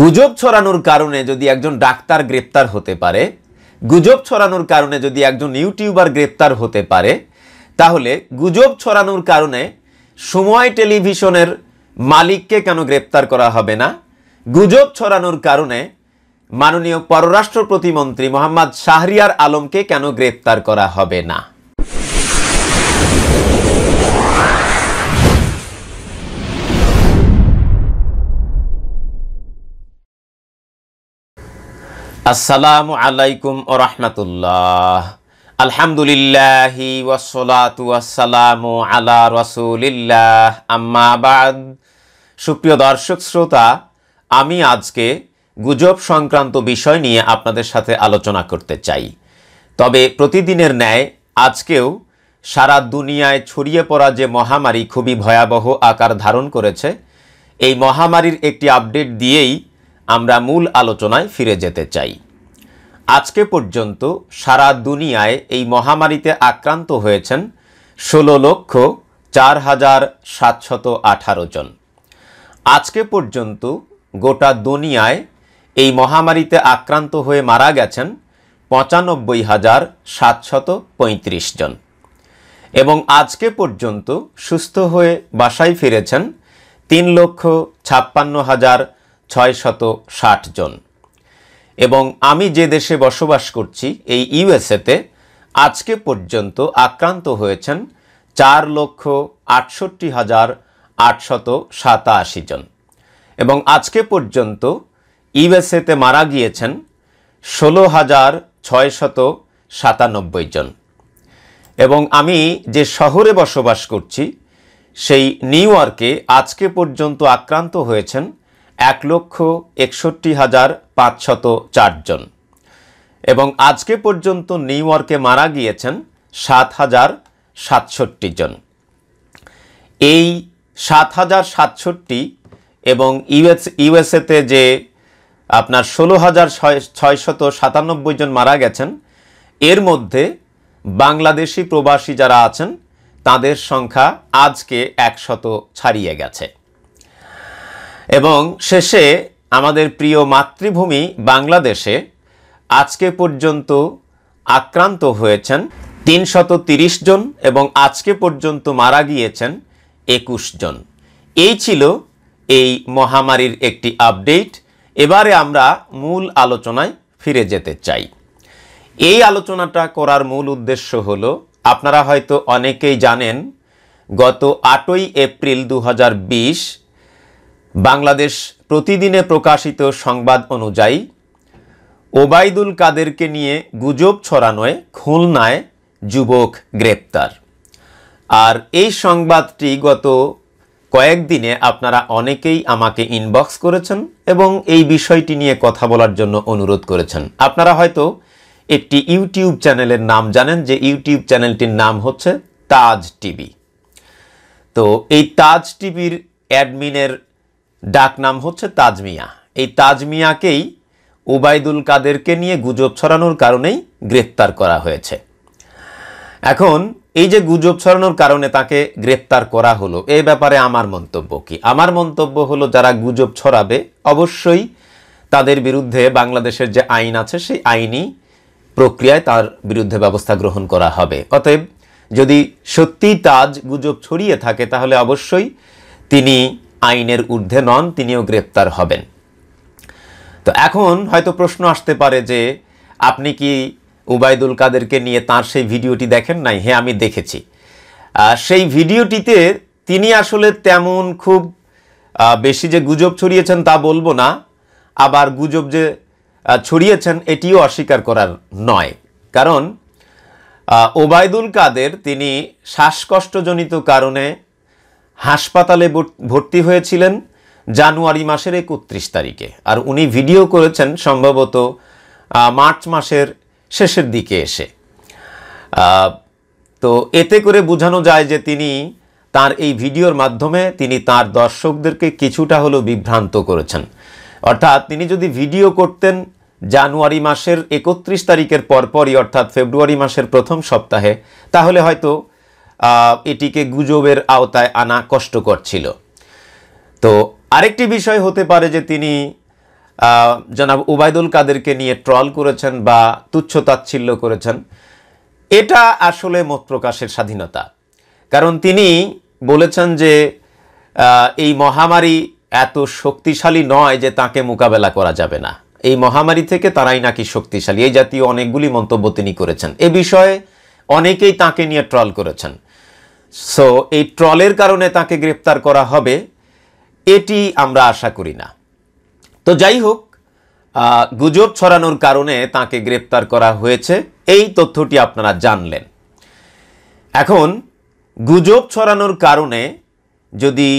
গুজব ছড়ানোর কারণে যদি একজন ডাক্তার গ্রেপ্তার হতে পারে গুজব ছড়ানোর কারণে যদি একজন ইউটিউবার গ্রেপ্তার হতে পারে তাহলে গুজব ছড়ানোর কারণে সময় টেলিভিশনের মালিককে কেন গ্রেপ্তার করা হবে না গুজব ছড়ানোর কারণে মাননীয় পররাষ্ট্র প্রতিমন্ত্রী মোহাম্মদ শাহরিয়ার আলমকে কেন গ্রেপ্তার করা হবে না আসসালামু আলাইকুম ও রহমতুল্লাহ আলহামদুলিল্লাহ ওয়াসলাতু আল্লাহ রসুলিল্লাহ আম্মাবাদ সুপ্রিয় দর্শক শ্রোতা আমি আজকে গুজব সংক্রান্ত বিষয় নিয়ে আপনাদের সাথে আলোচনা করতে চাই তবে প্রতিদিনের ন্যায় আজকেও সারা দুনিয়ায় ছড়িয়ে পড়া যে মহামারী খুবই ভয়াবহ আকার ধারণ করেছে এই মহামারীর একটি আপডেট দিয়েই আমরা মূল আলোচনায় ফিরে যেতে চাই আজকে পর্যন্ত সারা দুনিয়ায় এই মহামারীতে আক্রান্ত হয়েছেন ষোলো লক্ষ চার হাজার সাতশত আঠারো জন আজকে পর্যন্ত গোটা দুনিয়ায় এই মহামারীতে আক্রান্ত হয়ে মারা গেছেন পঁচানব্বই হাজার সাতশত পঁয়ত্রিশ জন এবং আজকে পর্যন্ত সুস্থ হয়ে বাসায় ফিরেছেন তিন লক্ষ ছাপ্পান্ন হাজার ছয় ষাট জন এবং আমি যে দেশে বসবাস করছি এই ইউএসএতে আজকে পর্যন্ত আক্রান্ত হয়েছেন চার লক্ষ আটষট্টি হাজার আটশত সাতাশি জন এবং আজকে পর্যন্ত ইউএসএতে মারা গিয়েছেন ষোলো হাজার ছয়শত সাতানব্বই জন এবং আমি যে শহরে বসবাস করছি সেই নিউ ইয়র্কে আজকে পর্যন্ত আক্রান্ত হয়েছেন এক লক্ষ একষট্টি হাজার পাঁচশত চারজন এবং আজকে পর্যন্ত নিউ ইয়র্কে মারা গিয়েছেন সাত হাজার সাতষট্টি জন এই সাত হাজার সাতষট্টি এবং ইউএস ইউএসএতে যে আপনার ষোলো হাজার ছয়শত সাতানব্বই জন মারা গেছেন এর মধ্যে বাংলাদেশি প্রবাসী যারা আছেন তাদের সংখ্যা আজকে একশত ছাড়িয়ে গেছে এবং শেষে আমাদের প্রিয় মাতৃভূমি বাংলাদেশে আজকে পর্যন্ত আক্রান্ত হয়েছেন তিনশত জন এবং আজকে পর্যন্ত মারা গিয়েছেন একুশ জন এই ছিল এই মহামারীর একটি আপডেট এবারে আমরা মূল আলোচনায় ফিরে যেতে চাই এই আলোচনাটা করার মূল উদ্দেশ্য হলো আপনারা হয়তো অনেকেই জানেন গত আটই এপ্রিল দু বাংলাদেশ প্রতিদিনে প্রকাশিত সংবাদ অনুযায়ী ওবায়দুল কাদেরকে নিয়ে গুজব ছড়ানোয় খুলনায় যুবক গ্রেপ্তার আর এই সংবাদটি গত কয়েকদিনে আপনারা অনেকেই আমাকে ইনবক্স করেছেন এবং এই বিষয়টি নিয়ে কথা বলার জন্য অনুরোধ করেছেন আপনারা হয়তো একটি ইউটিউব চ্যানেলের নাম জানেন যে ইউটিউব চ্যানেলটির নাম হচ্ছে তাজ টিভি তো এই তাজ টিভির অ্যাডমিনের ডাক নাম হচ্ছে তাজমিয়া এই তাজমিয়াকেই ওবায়দুল কাদেরকে নিয়ে গুজব ছড়ানোর কারণেই গ্রেপ্তার করা হয়েছে এখন এই যে গুজব ছড়ানোর কারণে তাকে গ্রেপ্তার করা হলো এ ব্যাপারে আমার মন্তব্য কি আমার মন্তব্য হলো যারা গুজব ছড়াবে অবশ্যই তাদের বিরুদ্ধে বাংলাদেশের যে আইন আছে সেই আইনি প্রক্রিয়ায় তার বিরুদ্ধে ব্যবস্থা গ্রহণ করা হবে অতএব যদি সত্যি তাজ গুজব ছড়িয়ে থাকে তাহলে অবশ্যই তিনি আইনের ঊর্ধ্বে নন তিনিও গ্রেপ্তার হবেন তো এখন হয়তো প্রশ্ন আসতে পারে যে আপনি কি উবায়দুল কাদেরকে নিয়ে তার সেই ভিডিওটি দেখেন নাই হ্যাঁ আমি দেখেছি সেই ভিডিওটিতে তিনি আসলে তেমন খুব বেশি যে গুজব ছড়িয়েছেন তা বলবো না আবার গুজব যে ছড়িয়েছেন এটিও অস্বীকার করার নয় কারণ ওবায়দুল কাদের তিনি শ্বাসকষ্টজনিত কারণে হাসপাতালে ভর্তি হয়েছিলেন জানুয়ারি মাসের একত্রিশ তারিখে আর উনি ভিডিও করেছেন সম্ভবত মার্চ মাসের শেষের দিকে এসে তো এতে করে বোঝানো যায় যে তিনি তার এই ভিডিওর মাধ্যমে তিনি তার দর্শকদেরকে কিছুটা হলেও বিভ্রান্ত করেছেন অর্থাৎ তিনি যদি ভিডিও করতেন জানুয়ারি মাসের একত্রিশ তারিখের পরপরই অর্থাৎ ফেব্রুয়ারি মাসের প্রথম সপ্তাহে তাহলে হয়তো এটিকে গুজবের আওতায় আনা কষ্টকর ছিল তো আরেকটি বিষয় হতে পারে যে তিনি জনাব ওবায়দুল কাদেরকে নিয়ে ট্রল করেছেন বা তুচ্ছ তাচ্ছিল্য করেছেন এটা আসলে মত প্রকাশের স্বাধীনতা কারণ তিনি বলেছেন যে এই মহামারী এত শক্তিশালী নয় যে তাকে মোকাবেলা করা যাবে না এই মহামারী থেকে তারাই নাকি শক্তিশালী এই জাতীয় অনেকগুলি মন্তব্য তিনি করেছেন এ বিষয়ে অনেকেই তাকে নিয়ে ট্রল করেছেন সো এই ট্রলের কারণে তাকে গ্রেপ্তার করা হবে এটি আমরা আশা করি না তো যাই হোক গুজব ছড়ানোর কারণে তাকে গ্রেপ্তার করা হয়েছে এই তথ্যটি আপনারা জানলেন এখন গুজব ছড়ানোর কারণে যদি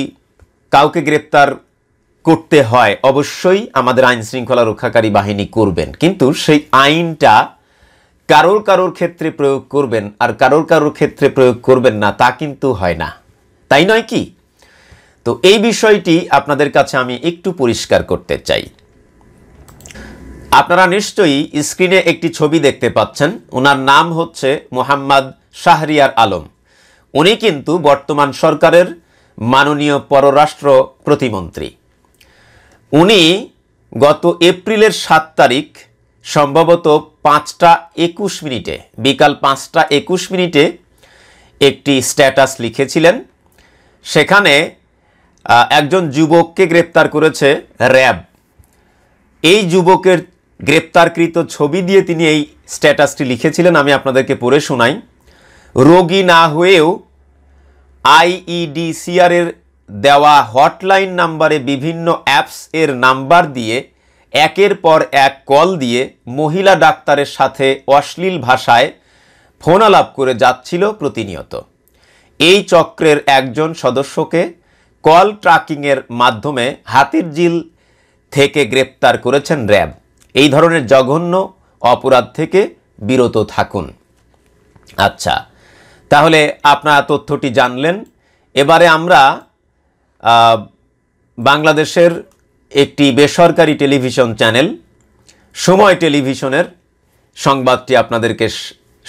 কাউকে গ্রেপ্তার করতে হয় অবশ্যই আমাদের আইন শৃঙ্খলা রক্ষাকারী বাহিনী করবেন কিন্তু সেই আইনটা কারোর কারোর ক্ষেত্রে প্রয়োগ করবেন আর কারোর কারোর ক্ষেত্রে প্রয়োগ করবেন না তা কিন্তু হয় না তাই নয় কি তো এই বিষয়টি আপনাদের কাছে আমি একটু পরিষ্কার করতে চাই আপনারা নিশ্চয়ই স্ক্রিনে একটি ছবি দেখতে পাচ্ছেন ওনার নাম হচ্ছে মোহাম্মদ শাহরিয়ার আলম উনি কিন্তু বর্তমান সরকারের মাননীয় পররাষ্ট্র প্রতিমন্ত্রী উনি গত এপ্রিলের সাত তারিখ সম্ভবত পাঁচটা একুশ মিনিটে বিকাল পাঁচটা একুশ মিনিটে একটি স্ট্যাটাস লিখেছিলেন সেখানে একজন যুবককে গ্রেপ্তার করেছে র্যাব এই যুবকের গ্রেপ্তারকৃত ছবি দিয়ে তিনি এই স্ট্যাটাসটি লিখেছিলেন আমি আপনাদেরকে পড়ে শোনাই রোগী না হয়েও আইইডিসিআরের দেওয়া হটলাইন নাম্বারে বিভিন্ন অ্যাপস এর নাম্বার দিয়ে একের পর এক কল দিয়ে মহিলা ডাক্তারের সাথে অশ্লীল ভাষায় ফোন আলাপ করে যাচ্ছিল প্রতিনিয়ত এই চক্রের একজন সদস্যকে কল ট্র্যাকিংয়ের মাধ্যমে হাতির জিল থেকে গ্রেপ্তার করেছেন র্যাব এই ধরনের জঘন্য অপরাধ থেকে বিরত থাকুন আচ্ছা তাহলে আপনারা তথ্যটি জানলেন এবারে আমরা বাংলাদেশের একটি বেসরকারি টেলিভিশন চ্যানেল সময় টেলিভিশনের সংবাদটি আপনাদেরকে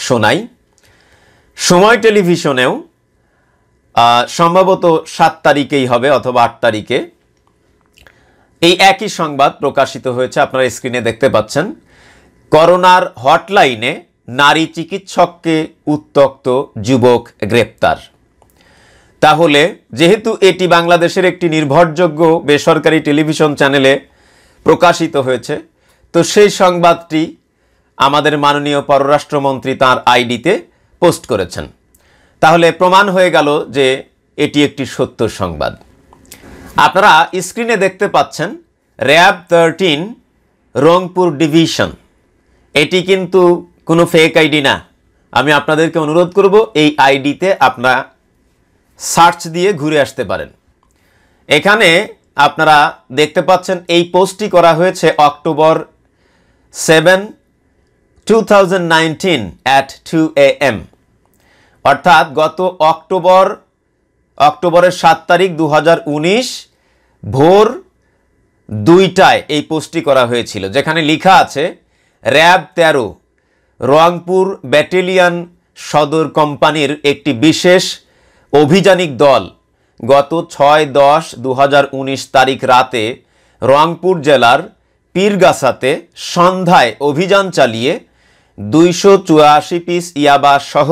শোনাই সময় টেলিভিশনেও সম্ভবত সাত তারিখেই হবে অথবা আট তারিখে এই একই সংবাদ প্রকাশিত হয়েছে আপনারা স্ক্রিনে দেখতে পাচ্ছেন করোনার হটলাইনে নারী চিকিৎসককে উত্তক্ত যুবক গ্রেপ্তার তাহলে যেহেতু এটি বাংলাদেশের একটি নির্ভরযোগ্য বেসরকারি টেলিভিশন চ্যানেলে প্রকাশিত হয়েছে তো সেই সংবাদটি আমাদের মাননীয় পররাষ্ট্রমন্ত্রী তার আইডিতে পোস্ট করেছেন তাহলে প্রমাণ হয়ে গেল যে এটি একটি সত্য সংবাদ আপনারা স্ক্রিনে দেখতে পাচ্ছেন র্যাব থার্টিন রংপুর ডিভিশন এটি কিন্তু কোনো ফেক আইডি না আমি আপনাদেরকে অনুরোধ করব এই আইডিতে আপনারা সার্চ দিয়ে ঘুরে আসতে পারেন এখানে আপনারা দেখতে পাচ্ছেন এই পোস্টটি করা হয়েছে October seven two thousand at A M অর্থাৎ গত অক্টোবর অক্টোবরের সাত তারিখ দু ভোর দুইটায় এই পোস্টটি করা হয়েছিল যেখানে লিখা আছে র্যাব তেরো রংপুর ব্যাটেলিয়ান সদর কোম্পানির একটি বিশেষ অভিযানিক দল গত ছয় দশ দু তারিখ রাতে রংপুর জেলার পীরগাছাতে সন্ধ্যায় অভিযান চালিয়ে দুইশো চুরাশি পিস ইয়াবা সহ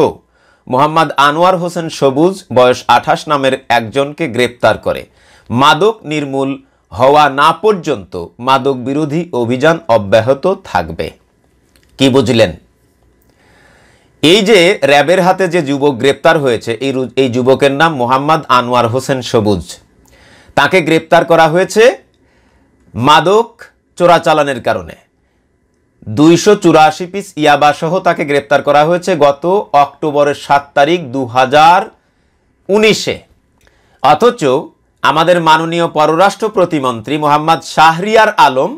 মোহাম্মদ আনোয়ার হোসেন সবুজ বয়স আঠাশ নামের একজনকে গ্রেপ্তার করে মাদক নির্মূল হওয়া না পর্যন্ত মাদক বিরোধী অভিযান অব্যাহত থাকবে কি বুঝলেন এই যে র্যাবের হাতে যে যুবক গ্রেপ্তার হয়েছে এই এই যুবকের নাম মোহাম্মদ আনোয়ার হোসেন সবুজ তাকে গ্রেপ্তার করা হয়েছে মাদক চোরাচালানের কারণে দুইশো চুরাশি পিস ইয়াবাসহ তাকে গ্রেপ্তার করা হয়েছে গত অক্টোবরের সাত তারিখ দু হাজার উনিশে অথচ আমাদের মাননীয় পররাষ্ট্র প্রতিমন্ত্রী মোহাম্মদ শাহরিয়ার আলম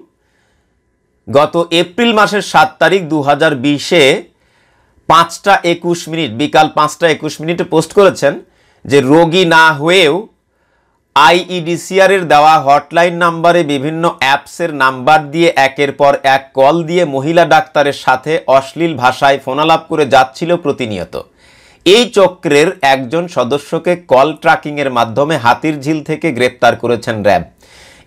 গত এপ্রিল মাসের সাত তারিখ দু হাজার বিশে পাঁচটা একুশ মিনিট বিকাল পাঁচটা একুশ মিনিটে পোস্ট করেছেন যে রোগী না হয়েও আইইডিসিআরের দেওয়া হটলাইন নাম্বারে বিভিন্ন অ্যাপসের নাম্বার দিয়ে একের পর এক কল দিয়ে মহিলা ডাক্তারের সাথে অশ্লীল ভাষায় ফোনালাপ করে যাচ্ছিল প্রতিনিয়ত এই চক্রের একজন সদস্যকে কল ট্র্যাকিংয়ের মাধ্যমে হাতির ঝিল থেকে গ্রেপ্তার করেছেন র্যাব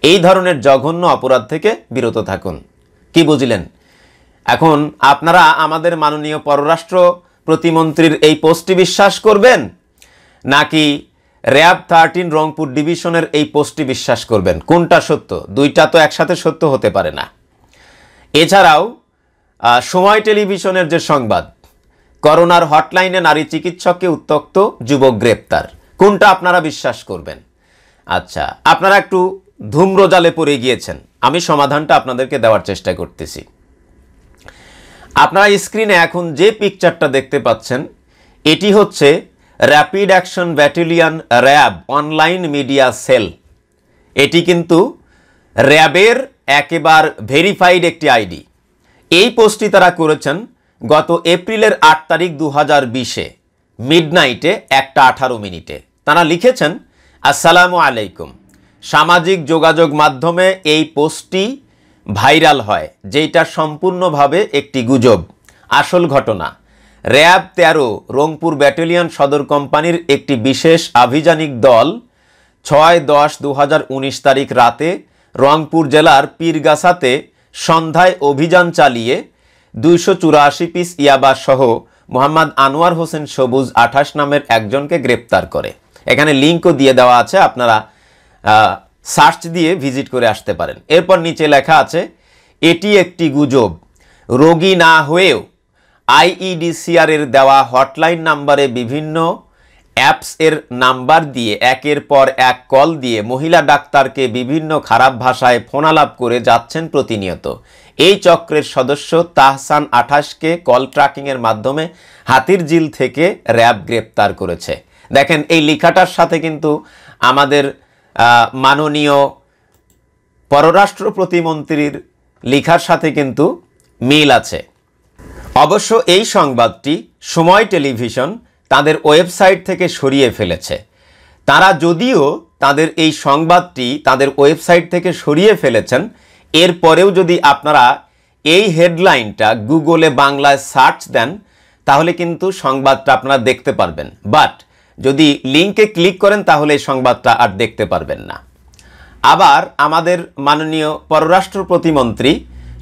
এই ধরনের জঘন্য অপরাধ থেকে বিরত থাকুন কি বুঝলেন এখন আপনারা আমাদের মাননীয় পররাষ্ট্র প্রতিমন্ত্রীর এই পোস্টটি বিশ্বাস করবেন নাকি র্যাব থার্টিন রংপুর ডিভিশনের এই পোস্টটি বিশ্বাস করবেন কোনটা সত্য দুইটা তো একসাথে সত্য হতে পারে না এছাড়াও সময় টেলিভিশনের যে সংবাদ করোনার হটলাইনে নারী চিকিৎসককে উত্তক্ত যুবক গ্রেপ্তার কোনটা আপনারা বিশ্বাস করবেন আচ্ছা আপনারা একটু ধূম্রজালে পড়ে গিয়েছেন আমি সমাধানটা আপনাদেরকে দেওয়ার চেষ্টা করতেছি আপনারা স্ক্রিনে এখন যে পিকচারটা দেখতে পাচ্ছেন এটি হচ্ছে rapid action battalion RAB online media cell এটি কিন্তু র্যাবের একেবার ভেরিফাইড একটি আইডি এই পোস্টটি তারা করেছেন গত এপ্রিলের আট তারিখ দু হাজার বিশে মিডনাইটে একটা আঠারো মিনিটে তারা লিখেছেন আসসালামু আলাইকুম সামাজিক যোগাযোগ মাধ্যমে এই পোস্টটি ভাইরাল হয় যেটা সম্পূর্ণভাবে একটি গুজব আসল ঘটনা র্যাব তেরো রংপুর ব্যাটালিয়ন সদর কোম্পানির একটি বিশেষ আভিযানিক দল ছয় দশ দু তারিখ রাতে রংপুর জেলার পীরগাছাতে সন্ধ্যায় অভিযান চালিয়ে দুইশো চুরাশি পিস ইয়াবাসহ মোহাম্মদ আনোয়ার হোসেন সবুজ আঠাশ নামের একজনকে গ্রেপ্তার করে এখানে লিঙ্কও দিয়ে দেওয়া আছে আপনারা সার্চ দিয়ে ভিজিট করে আসতে পারেন এরপর নিচে লেখা আছে এটি একটি গুজব রোগী না হয়েও আইইডিসিআরের দেওয়া হটলাইন নাম্বারে বিভিন্ন অ্যাপস এর নাম্বার দিয়ে একের পর এক কল দিয়ে মহিলা ডাক্তারকে বিভিন্ন খারাপ ভাষায় ফোনালাপ করে যাচ্ছেন প্রতিনিয়ত এই চক্রের সদস্য তাহসান আঠাশকে কল ট্র্যাকিংয়ের মাধ্যমে হাতির জিল থেকে র্যাব গ্রেপ্তার করেছে দেখেন এই লেখাটার সাথে কিন্তু আমাদের মাননীয় পররাষ্ট্র প্রতিমন্ত্রীর লেখার সাথে কিন্তু মিল আছে অবশ্য এই সংবাদটি সময় টেলিভিশন তাদের ওয়েবসাইট থেকে সরিয়ে ফেলেছে তারা যদিও তাদের এই সংবাদটি তাদের ওয়েবসাইট থেকে সরিয়ে ফেলেছেন এরপরেও যদি আপনারা এই হেডলাইনটা গুগলে বাংলায় সার্চ দেন তাহলে কিন্তু সংবাদটা আপনারা দেখতে পারবেন বাট যদি লিঙ্কে ক্লিক করেন তাহলে এই সংবাদটা আর দেখতে পারবেন না আবার আমাদের মাননীয় পররাষ্ট্র প্রতিমন্ত্রী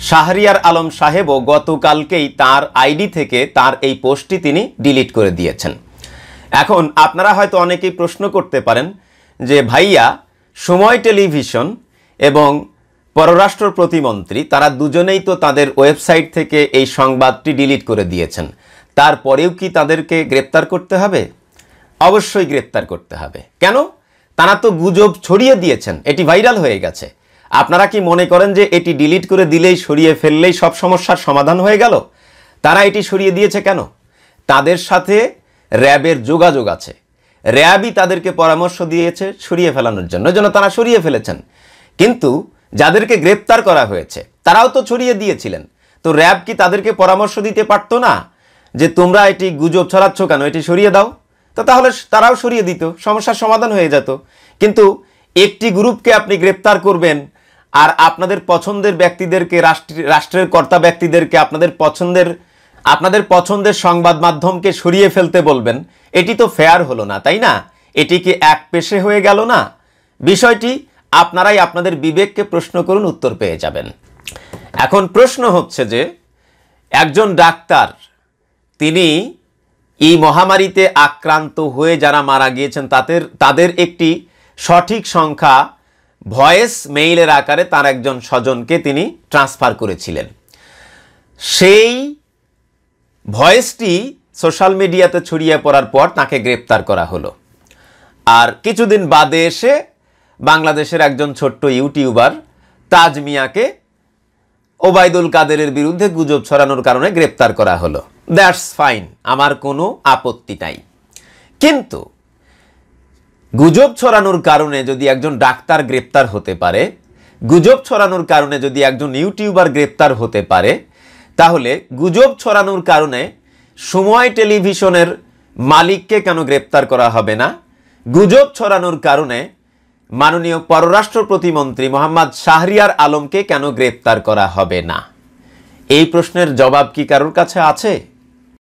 শাহরিয়ার আলম সাহেবও গতকালকেই তার আইডি থেকে তার এই পোস্টটি তিনি ডিলিট করে দিয়েছেন এখন আপনারা হয়তো অনেকেই প্রশ্ন করতে পারেন যে ভাইয়া সময় টেলিভিশন এবং পররাষ্ট্র প্রতিমন্ত্রী তারা দুজনেই তো তাদের ওয়েবসাইট থেকে এই সংবাদটি ডিলিট করে দিয়েছেন তারপরেও কি তাদেরকে গ্রেপ্তার করতে হবে অবশ্যই গ্রেপ্তার করতে হবে কেন তারা তো গুজব ছড়িয়ে দিয়েছেন এটি ভাইরাল হয়ে গেছে আপনারা কি মনে করেন যে এটি ডিলিট করে দিলেই সরিয়ে ফেললেই সব সমস্যার সমাধান হয়ে গেল তারা এটি সরিয়ে দিয়েছে কেন তাদের সাথে র্যাবের যোগাযোগ আছে র্যাবই তাদেরকে পরামর্শ দিয়েছে সরিয়ে ফেলানোর জন্য যেন তারা সরিয়ে ফেলেছেন কিন্তু যাদেরকে গ্রেপ্তার করা হয়েছে তারাও তো ছড়িয়ে দিয়েছিলেন তো র্যাব কি তাদেরকে পরামর্শ দিতে পারতো না যে তোমরা এটি গুজব ছড়াচ্ছ কেন এটি সরিয়ে দাও তো তাহলে তারাও সরিয়ে দিত সমস্যার সমাধান হয়ে যেত কিন্তু একটি গ্রুপকে আপনি গ্রেপ্তার করবেন আর আপনাদের পছন্দের ব্যক্তিদেরকে রাষ্ট্রের কর্তা ব্যক্তিদেরকে আপনাদের পছন্দের আপনাদের পছন্দের সংবাদ মাধ্যমকে সরিয়ে ফেলতে বলবেন এটি তো ফেয়ার হলো না তাই না এটি কি এক পেশে হয়ে গেল না বিষয়টি আপনারাই আপনাদের বিবেককে প্রশ্ন করুন উত্তর পেয়ে যাবেন এখন প্রশ্ন হচ্ছে যে একজন ডাক্তার তিনি এই মহামারীতে আক্রান্ত হয়ে যারা মারা গিয়েছেন তাদের তাদের একটি সঠিক সংখ্যা ভয়েস মেইলের আকারে তার একজন স্বজনকে তিনি ট্রান্সফার করেছিলেন সেই ভয়েসটি সোশ্যাল মিডিয়াতে ছড়িয়ে পড়ার পর তাকে গ্রেপ্তার করা হলো আর কিছুদিন বাদে এসে বাংলাদেশের একজন ছোট্ট ইউটিউবার তাজ মিয়াকে ওবায়দুল কাদেরের বিরুদ্ধে গুজব ছড়ানোর কারণে গ্রেপ্তার করা হলো দ্যাটস ফাইন আমার কোনো আপত্তি নাই কিন্তু গুজব ছড়ানোর কারণে যদি একজন ডাক্তার গ্রেপ্তার হতে পারে গুজব ছড়ানোর কারণে যদি একজন ইউটিউবার গ্রেপ্তার হতে পারে তাহলে গুজব ছড়ানোর কারণে সময় টেলিভিশনের মালিককে কেন গ্রেপ্তার করা হবে না গুজব ছড়ানোর কারণে মাননীয় পররাষ্ট্র প্রতিমন্ত্রী মোহাম্মদ শাহরিয়ার আলমকে কেন গ্রেপ্তার করা হবে না এই প্রশ্নের জবাব কি কারোর কাছে আছে